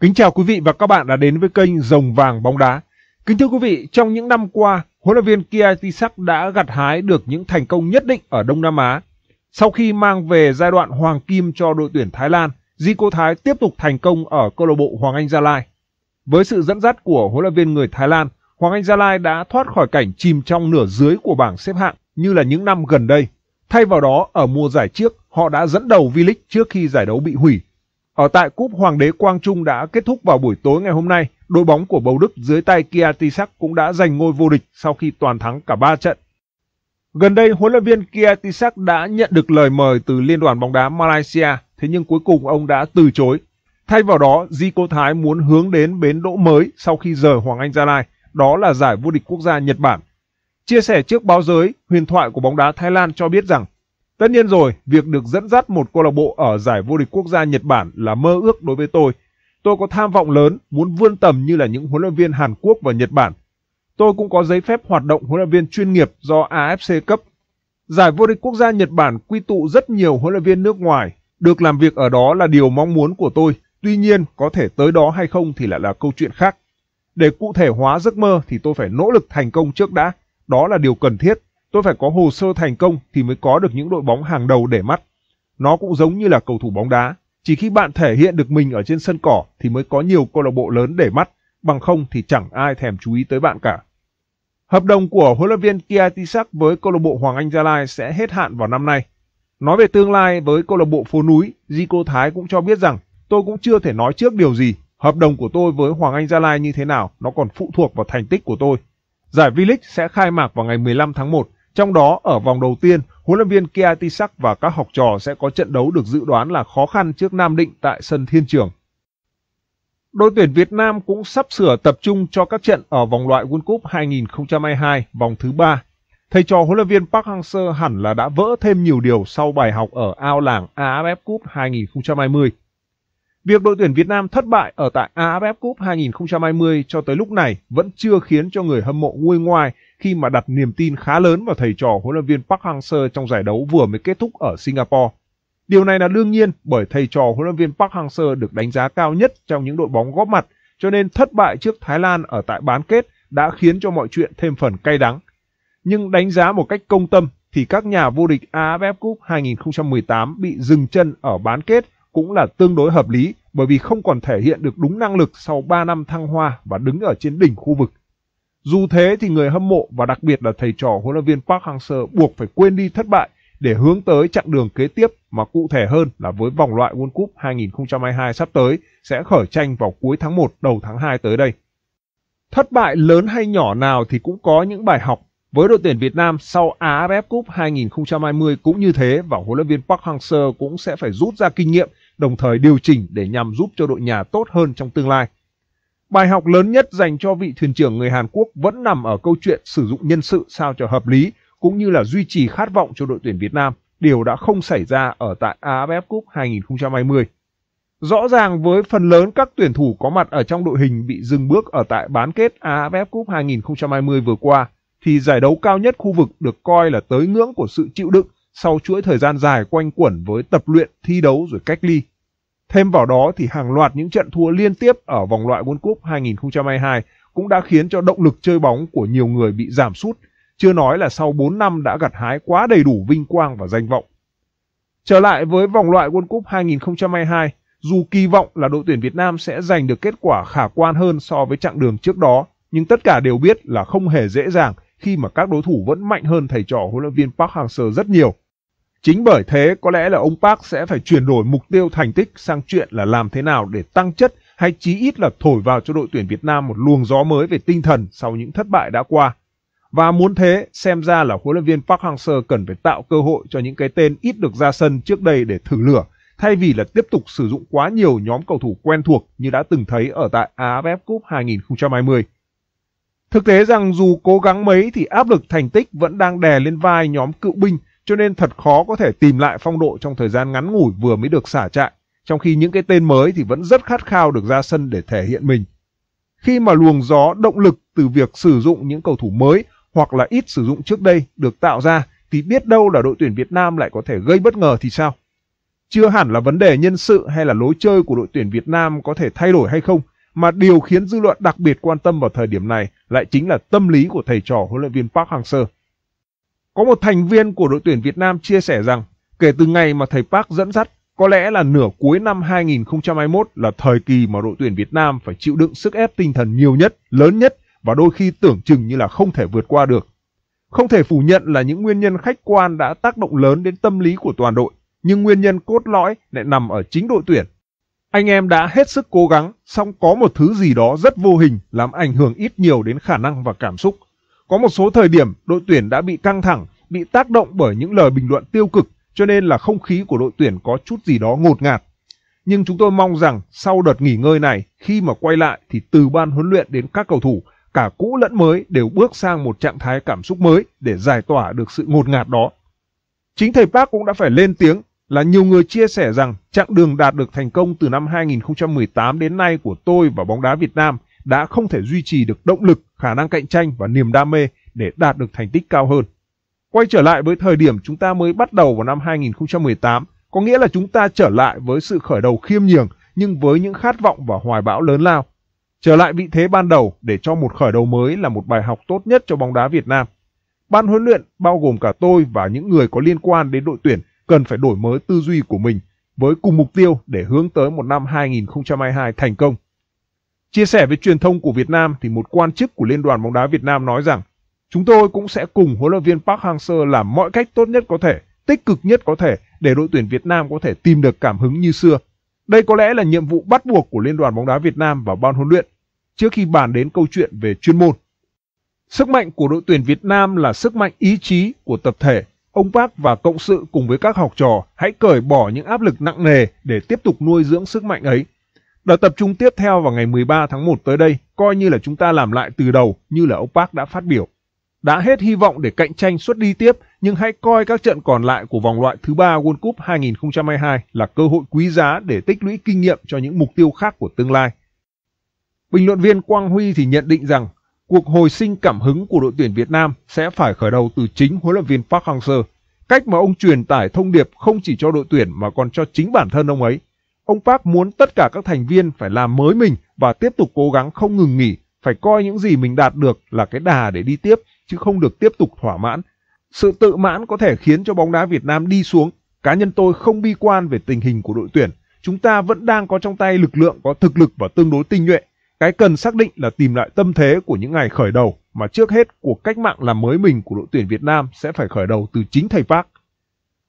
Kính chào quý vị và các bạn đã đến với kênh Rồng Vàng Bóng Đá. Kính thưa quý vị, trong những năm qua, huấn luyện viên Kiatisak đã gặt hái được những thành công nhất định ở Đông Nam Á. Sau khi mang về giai đoạn hoàng kim cho đội tuyển Thái Lan, Zico Thái tiếp tục thành công ở câu lạc bộ Hoàng Anh Gia Lai. Với sự dẫn dắt của huấn luyện viên người Thái Lan, Hoàng Anh Gia Lai đã thoát khỏi cảnh chìm trong nửa dưới của bảng xếp hạng như là những năm gần đây. Thay vào đó, ở mùa giải trước, họ đã dẫn đầu V-League trước khi giải đấu bị hủy ở tại cúp Hoàng đế Quang Trung đã kết thúc vào buổi tối ngày hôm nay, đội bóng của Bầu Đức dưới tay Kia Tisak cũng đã giành ngôi vô địch sau khi toàn thắng cả 3 trận. Gần đây, huấn luyện viên Kia Tisak đã nhận được lời mời từ Liên đoàn bóng đá Malaysia, thế nhưng cuối cùng ông đã từ chối. Thay vào đó, Di Cô Thái muốn hướng đến bến đỗ mới sau khi rời Hoàng Anh Gia Lai, đó là giải vô địch quốc gia Nhật Bản. Chia sẻ trước báo giới, huyền thoại của bóng đá Thái Lan cho biết rằng Tất nhiên rồi, việc được dẫn dắt một câu lạc bộ ở giải vô địch quốc gia Nhật Bản là mơ ước đối với tôi. Tôi có tham vọng lớn, muốn vươn tầm như là những huấn luyện viên Hàn Quốc và Nhật Bản. Tôi cũng có giấy phép hoạt động huấn luyện viên chuyên nghiệp do AFC cấp. Giải vô địch quốc gia Nhật Bản quy tụ rất nhiều huấn luyện viên nước ngoài, được làm việc ở đó là điều mong muốn của tôi. Tuy nhiên, có thể tới đó hay không thì lại là câu chuyện khác. Để cụ thể hóa giấc mơ thì tôi phải nỗ lực thành công trước đã, đó là điều cần thiết. Tôi phải có hồ sơ thành công thì mới có được những đội bóng hàng đầu để mắt. Nó cũng giống như là cầu thủ bóng đá, chỉ khi bạn thể hiện được mình ở trên sân cỏ thì mới có nhiều câu lạc bộ lớn để mắt, bằng không thì chẳng ai thèm chú ý tới bạn cả. Hợp đồng của huấn luyện viên Kiatisak với câu lạc bộ Hoàng Anh Gia Lai sẽ hết hạn vào năm nay. Nói về tương lai với câu lạc bộ phố núi, Zico Thái cũng cho biết rằng tôi cũng chưa thể nói trước điều gì. Hợp đồng của tôi với Hoàng Anh Gia Lai như thế nào nó còn phụ thuộc vào thành tích của tôi. Giải V-League sẽ khai mạc vào ngày 15 tháng 1 trong đó, ở vòng đầu tiên, huấn luyện viên Kiatisak và các học trò sẽ có trận đấu được dự đoán là khó khăn trước Nam Định tại sân Thiên Trường. Đội tuyển Việt Nam cũng sắp sửa tập trung cho các trận ở vòng loại World Cup 2022, vòng thứ 3. Thầy trò huấn luyện viên Park Hang-seo hẳn là đã vỡ thêm nhiều điều sau bài học ở ao làng AFF Cup 2020. Việc đội tuyển Việt Nam thất bại ở tại AFF Cup 2020 cho tới lúc này vẫn chưa khiến cho người hâm mộ nguôi ngoai khi mà đặt niềm tin khá lớn vào thầy trò huấn luyện viên Park Hang-seo trong giải đấu vừa mới kết thúc ở Singapore. Điều này là đương nhiên bởi thầy trò huấn luyện viên Park Hang-seo được đánh giá cao nhất trong những đội bóng góp mặt, cho nên thất bại trước Thái Lan ở tại bán kết đã khiến cho mọi chuyện thêm phần cay đắng. Nhưng đánh giá một cách công tâm thì các nhà vô địch AFF Cup 2018 bị dừng chân ở bán kết cũng là tương đối hợp lý bởi vì không còn thể hiện được đúng năng lực sau 3 năm thăng hoa và đứng ở trên đỉnh khu vực. Dù thế thì người hâm mộ và đặc biệt là thầy trò huấn luyện viên Park Hang-seo buộc phải quên đi thất bại để hướng tới chặng đường kế tiếp mà cụ thể hơn là với vòng loại World Cup 2022 sắp tới sẽ khởi tranh vào cuối tháng 1 đầu tháng 2 tới đây. Thất bại lớn hay nhỏ nào thì cũng có những bài học. Với đội tuyển Việt Nam sau AFF Cup 2020 cũng như thế và huấn luyện viên Park Hang-seo cũng sẽ phải rút ra kinh nghiệm đồng thời điều chỉnh để nhằm giúp cho đội nhà tốt hơn trong tương lai. Bài học lớn nhất dành cho vị thuyền trưởng người Hàn Quốc vẫn nằm ở câu chuyện sử dụng nhân sự sao cho hợp lý cũng như là duy trì khát vọng cho đội tuyển Việt Nam, điều đã không xảy ra ở tại AFF Cup 2020. Rõ ràng với phần lớn các tuyển thủ có mặt ở trong đội hình bị dừng bước ở tại bán kết AFF Cup 2020 vừa qua, thì giải đấu cao nhất khu vực được coi là tới ngưỡng của sự chịu đựng sau chuỗi thời gian dài quanh quẩn với tập luyện, thi đấu rồi cách ly. Thêm vào đó thì hàng loạt những trận thua liên tiếp ở vòng loại World Cup 2022 cũng đã khiến cho động lực chơi bóng của nhiều người bị giảm sút, chưa nói là sau 4 năm đã gặt hái quá đầy đủ vinh quang và danh vọng. Trở lại với vòng loại World Cup 2022, dù kỳ vọng là đội tuyển Việt Nam sẽ giành được kết quả khả quan hơn so với chặng đường trước đó, nhưng tất cả đều biết là không hề dễ dàng khi mà các đối thủ vẫn mạnh hơn thầy trò huấn luyện viên Park Hang-seo rất nhiều. Chính bởi thế, có lẽ là ông Park sẽ phải chuyển đổi mục tiêu thành tích sang chuyện là làm thế nào để tăng chất hay chí ít là thổi vào cho đội tuyển Việt Nam một luồng gió mới về tinh thần sau những thất bại đã qua. Và muốn thế, xem ra là huấn luyện viên Park Hang-seo cần phải tạo cơ hội cho những cái tên ít được ra sân trước đây để thử lửa, thay vì là tiếp tục sử dụng quá nhiều nhóm cầu thủ quen thuộc như đã từng thấy ở tại AFF Cup 2020. Thực tế rằng dù cố gắng mấy thì áp lực thành tích vẫn đang đè lên vai nhóm cựu binh cho nên thật khó có thể tìm lại phong độ trong thời gian ngắn ngủi vừa mới được xả trại, trong khi những cái tên mới thì vẫn rất khát khao được ra sân để thể hiện mình. Khi mà luồng gió động lực từ việc sử dụng những cầu thủ mới hoặc là ít sử dụng trước đây được tạo ra thì biết đâu là đội tuyển Việt Nam lại có thể gây bất ngờ thì sao? Chưa hẳn là vấn đề nhân sự hay là lối chơi của đội tuyển Việt Nam có thể thay đổi hay không, mà điều khiến dư luận đặc biệt quan tâm vào thời điểm này lại chính là tâm lý của thầy trò huấn luyện viên Park Hang-seo. Có một thành viên của đội tuyển Việt Nam chia sẻ rằng kể từ ngày mà thầy Park dẫn dắt, có lẽ là nửa cuối năm 2021 là thời kỳ mà đội tuyển Việt Nam phải chịu đựng sức ép tinh thần nhiều nhất, lớn nhất và đôi khi tưởng chừng như là không thể vượt qua được. Không thể phủ nhận là những nguyên nhân khách quan đã tác động lớn đến tâm lý của toàn đội, nhưng nguyên nhân cốt lõi lại nằm ở chính đội tuyển. Anh em đã hết sức cố gắng, song có một thứ gì đó rất vô hình làm ảnh hưởng ít nhiều đến khả năng và cảm xúc có một số thời điểm đội tuyển đã bị căng thẳng, bị tác động bởi những lời bình luận tiêu cực cho nên là không khí của đội tuyển có chút gì đó ngột ngạt. Nhưng chúng tôi mong rằng sau đợt nghỉ ngơi này khi mà quay lại thì từ ban huấn luyện đến các cầu thủ cả cũ lẫn mới đều bước sang một trạng thái cảm xúc mới để giải tỏa được sự ngột ngạt đó. Chính thầy Park cũng đã phải lên tiếng là nhiều người chia sẻ rằng chặng đường đạt được thành công từ năm 2018 đến nay của tôi và bóng đá Việt Nam đã không thể duy trì được động lực, khả năng cạnh tranh và niềm đam mê để đạt được thành tích cao hơn. Quay trở lại với thời điểm chúng ta mới bắt đầu vào năm 2018, có nghĩa là chúng ta trở lại với sự khởi đầu khiêm nhường nhưng với những khát vọng và hoài bão lớn lao. Trở lại vị thế ban đầu để cho một khởi đầu mới là một bài học tốt nhất cho bóng đá Việt Nam. Ban huấn luyện bao gồm cả tôi và những người có liên quan đến đội tuyển cần phải đổi mới tư duy của mình với cùng mục tiêu để hướng tới một năm 2022 thành công. Chia sẻ với truyền thông của Việt Nam thì một quan chức của Liên đoàn bóng đá Việt Nam nói rằng Chúng tôi cũng sẽ cùng huấn luyện viên Park Hang-seo làm mọi cách tốt nhất có thể, tích cực nhất có thể để đội tuyển Việt Nam có thể tìm được cảm hứng như xưa. Đây có lẽ là nhiệm vụ bắt buộc của Liên đoàn bóng đá Việt Nam và ban huấn luyện trước khi bàn đến câu chuyện về chuyên môn. Sức mạnh của đội tuyển Việt Nam là sức mạnh ý chí của tập thể. Ông Park và cộng sự cùng với các học trò hãy cởi bỏ những áp lực nặng nề để tiếp tục nuôi dưỡng sức mạnh ấy Đợt tập trung tiếp theo vào ngày 13 tháng 1 tới đây coi như là chúng ta làm lại từ đầu như là ông Park đã phát biểu. Đã hết hy vọng để cạnh tranh xuất đi tiếp nhưng hãy coi các trận còn lại của vòng loại thứ ba World Cup 2022 là cơ hội quý giá để tích lũy kinh nghiệm cho những mục tiêu khác của tương lai. Bình luận viên Quang Huy thì nhận định rằng cuộc hồi sinh cảm hứng của đội tuyển Việt Nam sẽ phải khởi đầu từ chính huấn luyện viên Park Hang-seo. Cách mà ông truyền tải thông điệp không chỉ cho đội tuyển mà còn cho chính bản thân ông ấy Ông Park muốn tất cả các thành viên phải làm mới mình và tiếp tục cố gắng không ngừng nghỉ, phải coi những gì mình đạt được là cái đà để đi tiếp, chứ không được tiếp tục thỏa mãn. Sự tự mãn có thể khiến cho bóng đá Việt Nam đi xuống. Cá nhân tôi không bi quan về tình hình của đội tuyển. Chúng ta vẫn đang có trong tay lực lượng có thực lực và tương đối tinh nhuệ. Cái cần xác định là tìm lại tâm thế của những ngày khởi đầu mà trước hết cuộc cách mạng làm mới mình của đội tuyển Việt Nam sẽ phải khởi đầu từ chính thầy Park.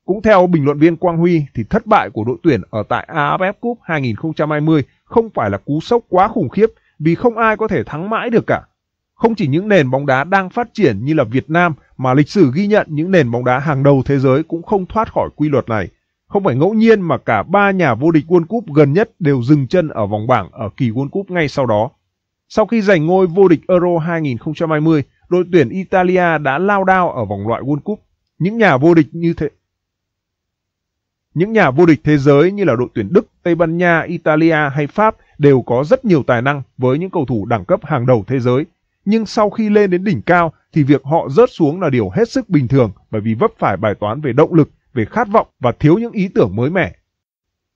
Cũng theo bình luận viên Quang Huy thì thất bại của đội tuyển ở tại AFF Cup 2020 không phải là cú sốc quá khủng khiếp vì không ai có thể thắng mãi được cả. Không chỉ những nền bóng đá đang phát triển như là Việt Nam mà lịch sử ghi nhận những nền bóng đá hàng đầu thế giới cũng không thoát khỏi quy luật này. Không phải ngẫu nhiên mà cả ba nhà vô địch World Cup gần nhất đều dừng chân ở vòng bảng ở kỳ World Cup ngay sau đó. Sau khi giành ngôi vô địch Euro 2020, đội tuyển Italia đã lao đao ở vòng loại World Cup. Những nhà vô địch như thế những nhà vô địch thế giới như là đội tuyển Đức, Tây Ban Nha, Italia hay Pháp đều có rất nhiều tài năng với những cầu thủ đẳng cấp hàng đầu thế giới. Nhưng sau khi lên đến đỉnh cao thì việc họ rớt xuống là điều hết sức bình thường bởi vì vấp phải bài toán về động lực, về khát vọng và thiếu những ý tưởng mới mẻ.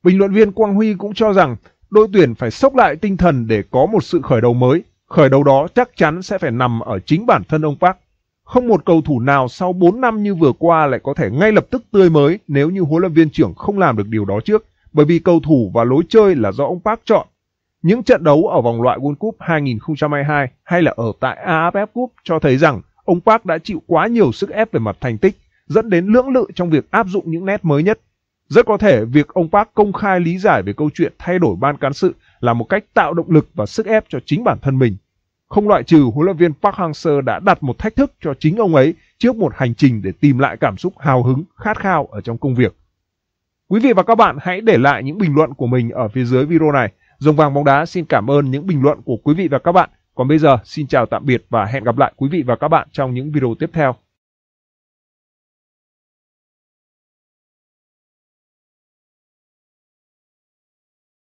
Bình luận viên Quang Huy cũng cho rằng đội tuyển phải sốc lại tinh thần để có một sự khởi đầu mới. Khởi đầu đó chắc chắn sẽ phải nằm ở chính bản thân ông Park. Không một cầu thủ nào sau 4 năm như vừa qua lại có thể ngay lập tức tươi mới nếu như huấn luyện viên trưởng không làm được điều đó trước, bởi vì cầu thủ và lối chơi là do ông Park chọn. Những trận đấu ở vòng loại World Cup 2022 hay là ở tại AFF Cup cho thấy rằng ông Park đã chịu quá nhiều sức ép về mặt thành tích, dẫn đến lưỡng lự trong việc áp dụng những nét mới nhất. Rất có thể việc ông Park công khai lý giải về câu chuyện thay đổi ban cán sự là một cách tạo động lực và sức ép cho chính bản thân mình. Không loại trừ huấn luyện viên Park Hang-seo đã đặt một thách thức cho chính ông ấy trước một hành trình để tìm lại cảm xúc hào hứng, khát khao ở trong công việc. Quý vị và các bạn hãy để lại những bình luận của mình ở phía dưới video này. Rồng vàng bóng đá xin cảm ơn những bình luận của quý vị và các bạn. Còn bây giờ xin chào tạm biệt và hẹn gặp lại quý vị và các bạn trong những video tiếp theo.